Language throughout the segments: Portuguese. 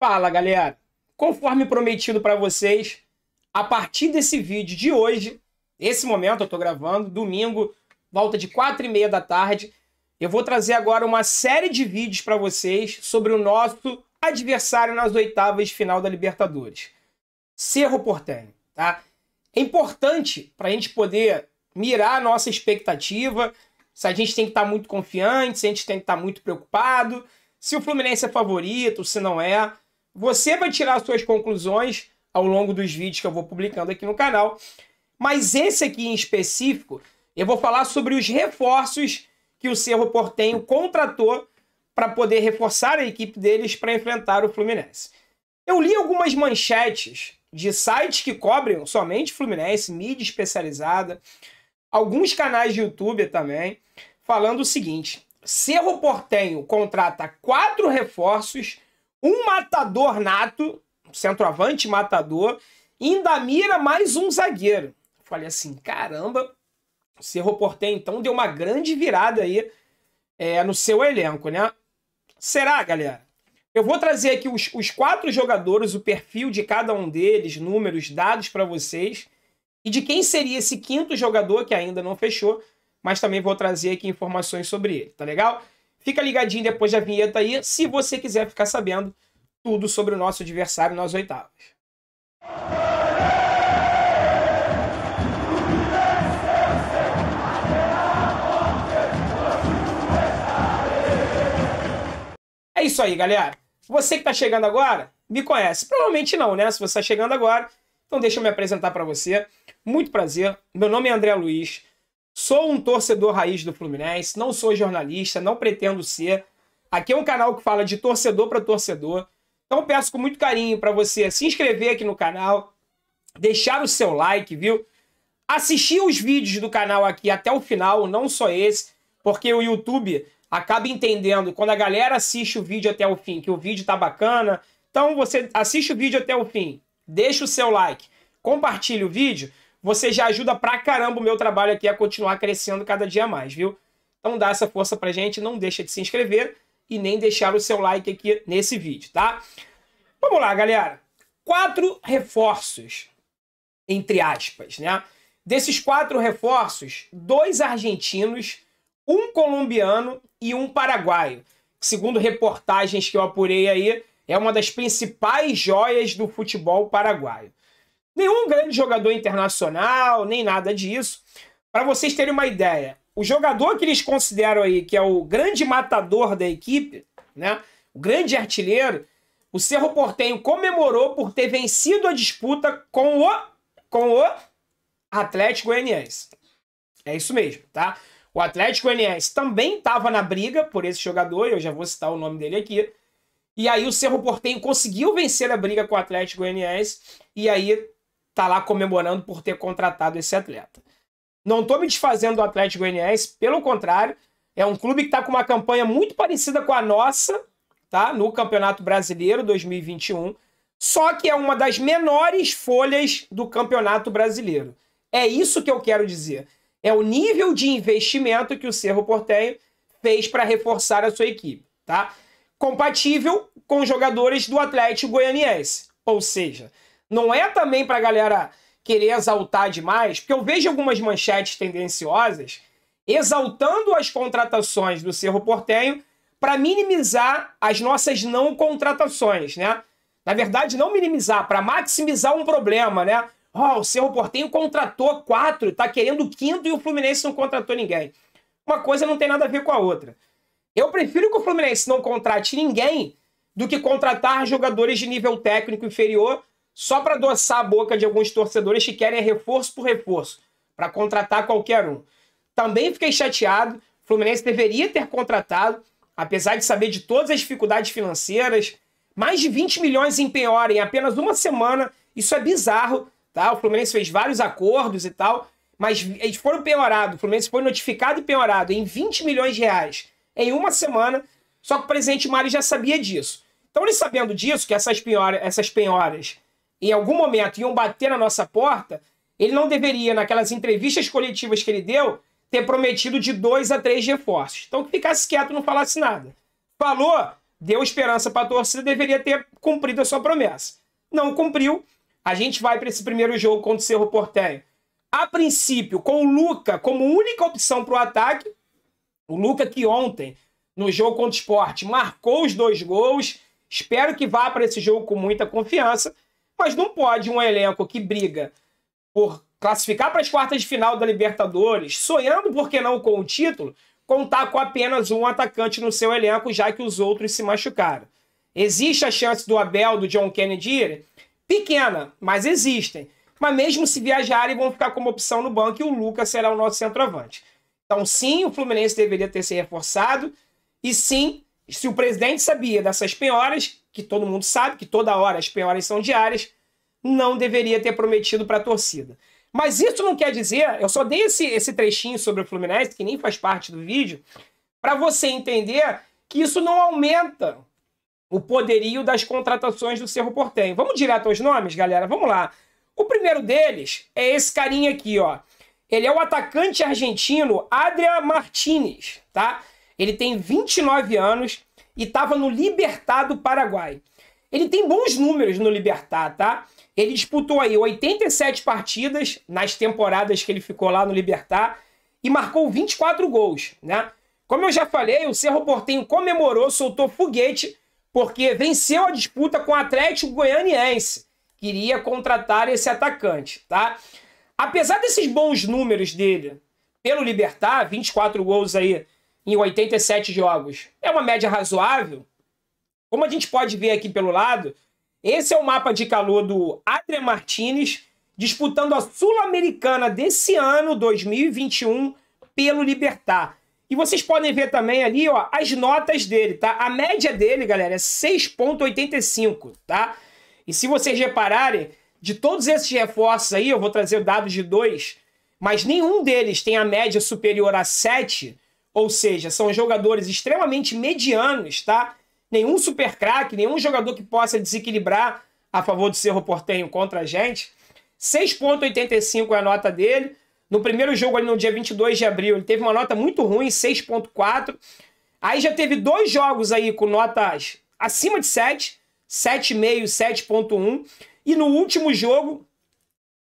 Fala, galera! Conforme prometido para vocês, a partir desse vídeo de hoje, esse momento eu estou gravando, domingo, volta de quatro e meia da tarde, eu vou trazer agora uma série de vídeos para vocês sobre o nosso adversário nas oitavas de final da Libertadores, Cerro Portenho, tá? É importante para a gente poder mirar a nossa expectativa, se a gente tem que estar tá muito confiante, se a gente tem que estar tá muito preocupado, se o Fluminense é favorito, se não é. Você vai tirar suas conclusões ao longo dos vídeos que eu vou publicando aqui no canal. Mas esse aqui em específico, eu vou falar sobre os reforços que o Cerro Portenho contratou para poder reforçar a equipe deles para enfrentar o Fluminense. Eu li algumas manchetes de sites que cobrem somente Fluminense, mídia especializada, alguns canais de YouTube também, falando o seguinte: Cerro Portenho contrata quatro reforços um matador nato, centroavante matador, ainda mira mais um zagueiro. Falei assim, caramba, o Cerro Porté então deu uma grande virada aí é, no seu elenco, né? Será, galera? Eu vou trazer aqui os, os quatro jogadores, o perfil de cada um deles, números, dados para vocês, e de quem seria esse quinto jogador que ainda não fechou, mas também vou trazer aqui informações sobre ele, tá legal? Fica ligadinho depois da vinheta aí, se você quiser ficar sabendo tudo sobre o nosso adversário nas oitavas. É isso aí, galera. Você que está chegando agora, me conhece. Provavelmente não, né? Se você está chegando agora, então deixa eu me apresentar para você. Muito prazer. Meu nome é André Luiz. Sou um torcedor raiz do Fluminense, não sou jornalista, não pretendo ser. Aqui é um canal que fala de torcedor para torcedor. Então peço com muito carinho para você se inscrever aqui no canal, deixar o seu like, viu? Assistir os vídeos do canal aqui até o final, não só esse, porque o YouTube acaba entendendo quando a galera assiste o vídeo até o fim, que o vídeo tá bacana. Então você assiste o vídeo até o fim, deixa o seu like, compartilha o vídeo você já ajuda pra caramba o meu trabalho aqui a continuar crescendo cada dia mais, viu? Então dá essa força pra gente, não deixa de se inscrever e nem deixar o seu like aqui nesse vídeo, tá? Vamos lá, galera. Quatro reforços, entre aspas, né? Desses quatro reforços, dois argentinos, um colombiano e um paraguaio. Segundo reportagens que eu apurei aí, é uma das principais joias do futebol paraguaio. Nenhum grande jogador internacional, nem nada disso. Para vocês terem uma ideia, o jogador que eles consideram aí que é o grande matador da equipe, né? O grande artilheiro, o Cerro Portenho comemorou por ter vencido a disputa com o com o Atlético Goianiense. É isso mesmo, tá? O Atlético Goianiense também estava na briga por esse jogador, eu já vou citar o nome dele aqui. E aí o Cerro Portenho conseguiu vencer a briga com o Atlético Goianiense e aí tá lá comemorando por ter contratado esse atleta. Não estou me desfazendo do Atlético Goianiense, pelo contrário, é um clube que está com uma campanha muito parecida com a nossa, tá? No Campeonato Brasileiro 2021, só que é uma das menores folhas do Campeonato Brasileiro. É isso que eu quero dizer. É o nível de investimento que o Cerro Porteño fez para reforçar a sua equipe, tá? Compatível com jogadores do Atlético Goianiense, ou seja, não é também para a galera querer exaltar demais, porque eu vejo algumas manchetes tendenciosas exaltando as contratações do Cerro Portenho para minimizar as nossas não contratações, né? Na verdade, não minimizar, para maximizar um problema, né? Oh, o Cerro Portenho contratou quatro, está querendo o quinto e o Fluminense não contratou ninguém. Uma coisa não tem nada a ver com a outra. Eu prefiro que o Fluminense não contrate ninguém do que contratar jogadores de nível técnico inferior só para adoçar a boca de alguns torcedores que querem reforço por reforço, para contratar qualquer um. Também fiquei chateado, o Fluminense deveria ter contratado, apesar de saber de todas as dificuldades financeiras, mais de 20 milhões em penhora em apenas uma semana, isso é bizarro, tá? O Fluminense fez vários acordos e tal, mas eles foram penhorados, o Fluminense foi notificado e penhorado em 20 milhões de reais em uma semana, só que o presidente Mário já sabia disso. Então, ele sabendo disso, que essas, penhora, essas penhoras em algum momento iam bater na nossa porta, ele não deveria, naquelas entrevistas coletivas que ele deu, ter prometido de dois a três reforços. Então que ficasse quieto, não falasse nada. Falou, deu esperança para a torcida, deveria ter cumprido a sua promessa. Não cumpriu. A gente vai para esse primeiro jogo contra o Cerro Porteio. A princípio, com o Luca como única opção para o ataque, o Luca que ontem, no jogo contra o Sport, marcou os dois gols. Espero que vá para esse jogo com muita confiança mas não pode um elenco que briga por classificar para as quartas de final da Libertadores, sonhando, por que não, com o título, contar com apenas um atacante no seu elenco, já que os outros se machucaram. Existe a chance do Abel, do John Kennedy? Pequena, mas existem. Mas mesmo se viajarem, vão ficar como opção no banco e o Lucas será o nosso centroavante. Então, sim, o Fluminense deveria ter se reforçado. E sim, se o presidente sabia dessas penhoras, que todo mundo sabe, que toda hora as piores são diárias, não deveria ter prometido para a torcida. Mas isso não quer dizer, eu só dei esse, esse trechinho sobre o Fluminense, que nem faz parte do vídeo, para você entender que isso não aumenta o poderio das contratações do Cerro Portenho. Vamos direto aos nomes, galera? Vamos lá. O primeiro deles é esse carinha aqui, ó. Ele é o atacante argentino Adria Martinez, tá? Ele tem 29 anos, e estava no Libertar do Paraguai. Ele tem bons números no Libertar, tá? Ele disputou aí 87 partidas nas temporadas que ele ficou lá no Libertar e marcou 24 gols, né? Como eu já falei, o Cerro Portenho comemorou, soltou foguete, porque venceu a disputa com o Atlético Goianiense. Queria contratar esse atacante, tá? Apesar desses bons números dele pelo Libertar, 24 gols aí em 87 jogos. É uma média razoável. Como a gente pode ver aqui pelo lado, esse é o mapa de calor do Adrian Martinez disputando a Sul-Americana desse ano, 2021, pelo Libertar. E vocês podem ver também ali, ó, as notas dele, tá? A média dele, galera, é 6.85, tá? E se vocês repararem, de todos esses reforços aí, eu vou trazer dados de dois, mas nenhum deles tem a média superior a 7 ou seja, são jogadores extremamente medianos, tá? Nenhum super craque, nenhum jogador que possa desequilibrar a favor do Cerro Portenho contra a gente. 6.85 é a nota dele. No primeiro jogo ali no dia 22 de abril, ele teve uma nota muito ruim, 6.4. Aí já teve dois jogos aí com notas acima de 7, 7,5, 7.1. E no último jogo,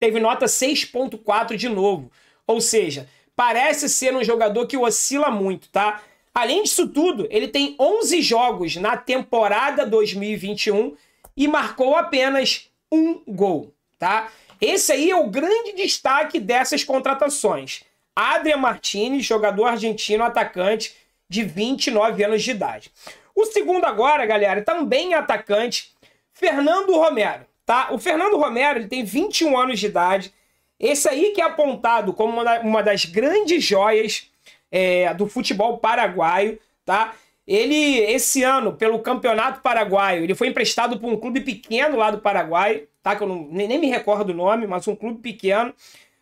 teve nota 6.4 de novo. Ou seja, parece ser um jogador que oscila muito, tá? Além disso tudo, ele tem 11 jogos na temporada 2021 e marcou apenas um gol, tá? Esse aí é o grande destaque dessas contratações. Adrian Martinez, jogador argentino atacante de 29 anos de idade. O segundo agora, galera, também atacante, Fernando Romero, tá? O Fernando Romero, ele tem 21 anos de idade, esse aí que é apontado como uma das grandes joias é, do futebol paraguaio, tá? Ele, esse ano, pelo Campeonato Paraguaio, ele foi emprestado para um clube pequeno lá do Paraguai, tá? Que eu não, nem, nem me recordo o nome, mas um clube pequeno.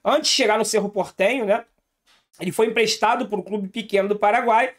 Antes de chegar no Cerro Portenho, né? Ele foi emprestado para um clube pequeno do Paraguai.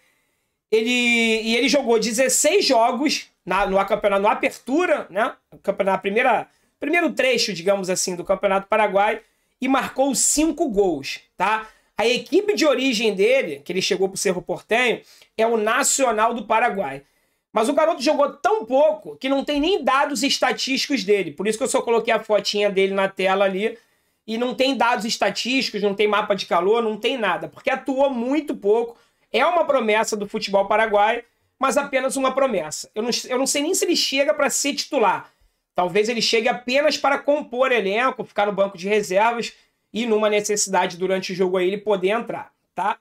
Ele, e ele jogou 16 jogos na, no campeonato, no Apertura, né? Campeonato, primeira, primeiro trecho, digamos assim, do Campeonato Paraguai e marcou cinco gols, tá? A equipe de origem dele, que ele chegou para o Cerro Portenho, é o Nacional do Paraguai. Mas o garoto jogou tão pouco que não tem nem dados estatísticos dele. Por isso que eu só coloquei a fotinha dele na tela ali. E não tem dados estatísticos, não tem mapa de calor, não tem nada. Porque atuou muito pouco. É uma promessa do futebol paraguaio, mas apenas uma promessa. Eu não, eu não sei nem se ele chega para ser titular. Talvez ele chegue apenas para compor elenco, ficar no banco de reservas e numa necessidade durante o jogo aí ele poder entrar, tá?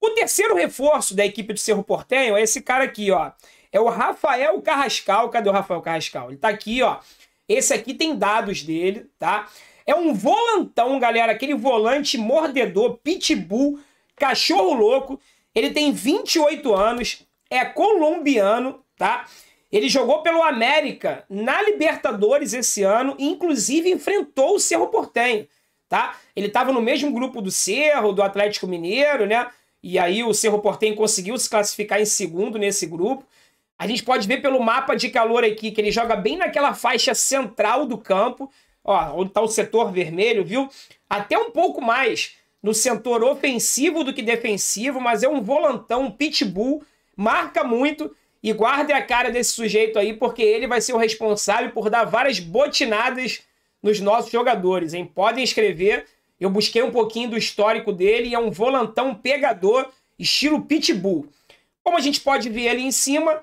O terceiro reforço da equipe do Cerro Portenho é esse cara aqui, ó. É o Rafael Carrascal. Cadê o Rafael Carrascal? Ele tá aqui, ó. Esse aqui tem dados dele, tá? É um volantão, galera, aquele volante mordedor, pitbull, cachorro louco. Ele tem 28 anos, é colombiano, tá? Ele jogou pelo América na Libertadores esse ano, inclusive enfrentou o Cerro Portenho, tá? Ele estava no mesmo grupo do Cerro, do Atlético Mineiro, né? E aí o Cerro Portenho conseguiu se classificar em segundo nesse grupo. A gente pode ver pelo mapa de calor aqui que ele joga bem naquela faixa central do campo, ó, onde está o setor vermelho, viu? Até um pouco mais no setor ofensivo do que defensivo, mas é um volantão, um pitbull, marca muito e guardem a cara desse sujeito aí, porque ele vai ser o responsável por dar várias botinadas nos nossos jogadores, hein? Podem escrever. Eu busquei um pouquinho do histórico dele e é um volantão pegador, estilo pitbull. Como a gente pode ver ali em cima,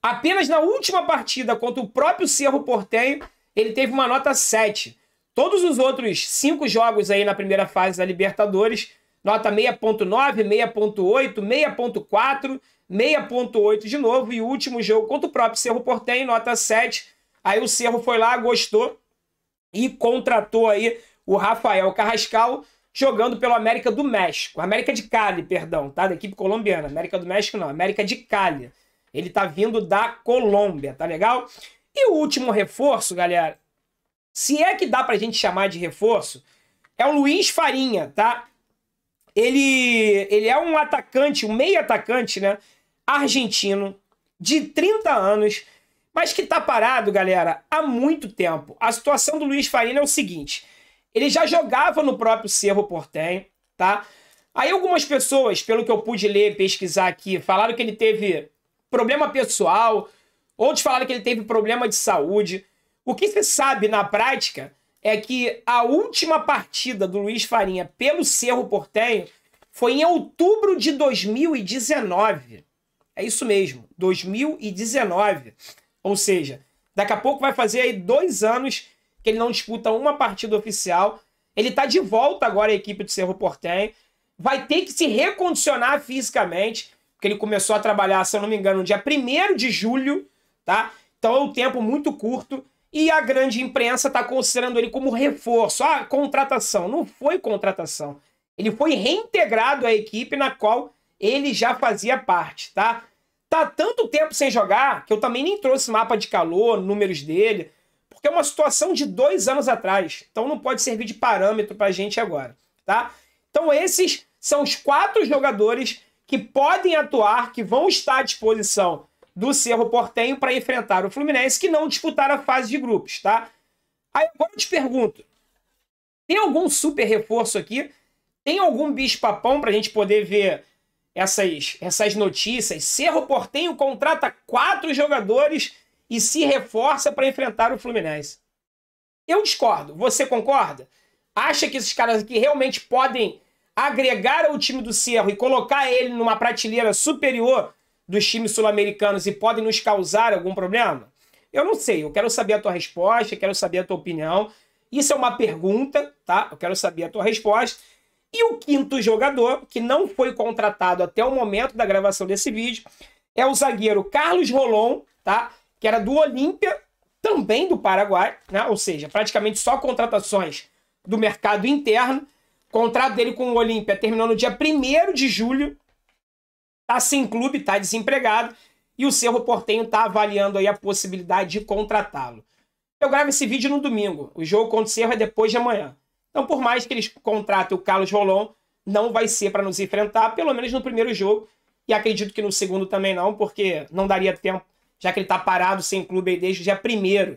apenas na última partida contra o próprio Cerro Portenho, ele teve uma nota 7. Todos os outros cinco jogos aí na primeira fase da Libertadores, nota 6.9, 6.8, 6.4 6.8 de novo e último jogo contra o próprio Cerro Portenho, nota 7. Aí o Cerro foi lá, gostou e contratou aí o Rafael Carrascal jogando pelo América do México. América de Cali, perdão, tá? Da equipe colombiana. América do México não, América de Cali. Ele tá vindo da Colômbia, tá legal? E o último reforço, galera, se é que dá pra gente chamar de reforço, é o Luiz Farinha, tá? Ele, ele é um atacante, um meio atacante, né? argentino, de 30 anos, mas que tá parado, galera, há muito tempo. A situação do Luiz Farina é o seguinte: ele já jogava no próprio Cerro Portenho, tá? Aí algumas pessoas, pelo que eu pude ler, pesquisar aqui, falaram que ele teve problema pessoal, outros falaram que ele teve problema de saúde. O que se sabe na prática é que a última partida do Luiz Farinha pelo Cerro Portenho foi em outubro de 2019. É isso mesmo, 2019. Ou seja, daqui a pouco vai fazer aí dois anos que ele não disputa uma partida oficial. Ele está de volta agora à equipe do Cerro Portenho. Vai ter que se recondicionar fisicamente, porque ele começou a trabalhar, se eu não me engano, no dia 1 de julho, tá? Então é um tempo muito curto. E a grande imprensa está considerando ele como reforço. Ah, contratação. Não foi contratação. Ele foi reintegrado à equipe na qual ele já fazia parte, tá? Tá tanto tempo sem jogar que eu também nem trouxe mapa de calor, números dele, porque é uma situação de dois anos atrás. Então não pode servir de parâmetro pra gente agora, tá? Então esses são os quatro jogadores que podem atuar, que vão estar à disposição do Cerro Portenho para enfrentar o Fluminense, que não disputaram a fase de grupos, tá? Aí agora eu te pergunto, tem algum super reforço aqui? Tem algum bicho papão para a gente poder ver essas, essas notícias. Cerro Portenho contrata quatro jogadores e se reforça para enfrentar o Fluminense. Eu discordo. Você concorda? Acha que esses caras aqui realmente podem agregar ao time do Cerro e colocar ele numa prateleira superior dos times sul-americanos e podem nos causar algum problema? Eu não sei. Eu quero saber a tua resposta, quero saber a tua opinião. Isso é uma pergunta, tá? Eu quero saber a tua resposta. E o quinto jogador, que não foi contratado até o momento da gravação desse vídeo, é o zagueiro Carlos Rolon, tá? que era do Olímpia, também do Paraguai, né? ou seja, praticamente só contratações do mercado interno. O contrato dele com o Olímpia terminou no dia 1 de julho. Tá sem clube, tá desempregado. E o Cerro Portenho tá avaliando aí a possibilidade de contratá-lo. Eu gravo esse vídeo no domingo. O jogo contra o Cerro é depois de amanhã. Então, por mais que eles contratem o Carlos Rolon, não vai ser para nos enfrentar, pelo menos no primeiro jogo. E acredito que no segundo também não, porque não daria tempo, já que ele está parado sem clube desde o dia 1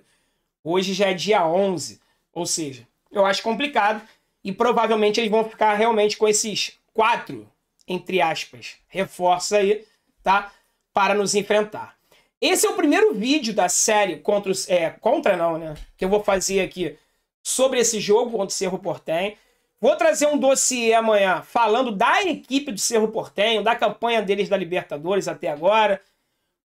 Hoje já é dia 11. Ou seja, eu acho complicado. E provavelmente eles vão ficar realmente com esses quatro, entre aspas, reforços aí, tá? Para nos enfrentar. Esse é o primeiro vídeo da série contra os. É, contra não, né? Que eu vou fazer aqui sobre esse jogo contra o Cerro Portenho. Vou trazer um dossiê amanhã falando da equipe do Cerro Portenho, da campanha deles da Libertadores até agora.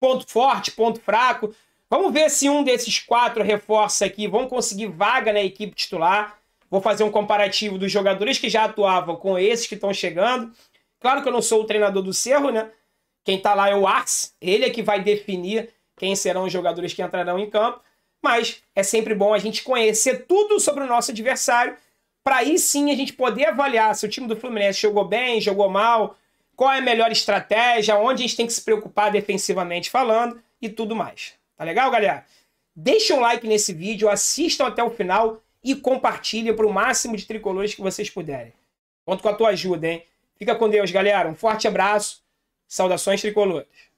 Ponto forte, ponto fraco. Vamos ver se um desses quatro reforça aqui vão conseguir vaga na equipe titular. Vou fazer um comparativo dos jogadores que já atuavam com esses que estão chegando. Claro que eu não sou o treinador do Cerro, né? Quem tá lá é o Ars. Ele é que vai definir quem serão os jogadores que entrarão em campo mas é sempre bom a gente conhecer tudo sobre o nosso adversário, para aí sim a gente poder avaliar se o time do Fluminense jogou bem, jogou mal, qual é a melhor estratégia, onde a gente tem que se preocupar defensivamente falando e tudo mais. Tá legal, galera? Deixa um like nesse vídeo, assistam até o final e compartilhem para o máximo de tricolores que vocês puderem. Conto com a tua ajuda, hein? Fica com Deus, galera. Um forte abraço. Saudações tricolores.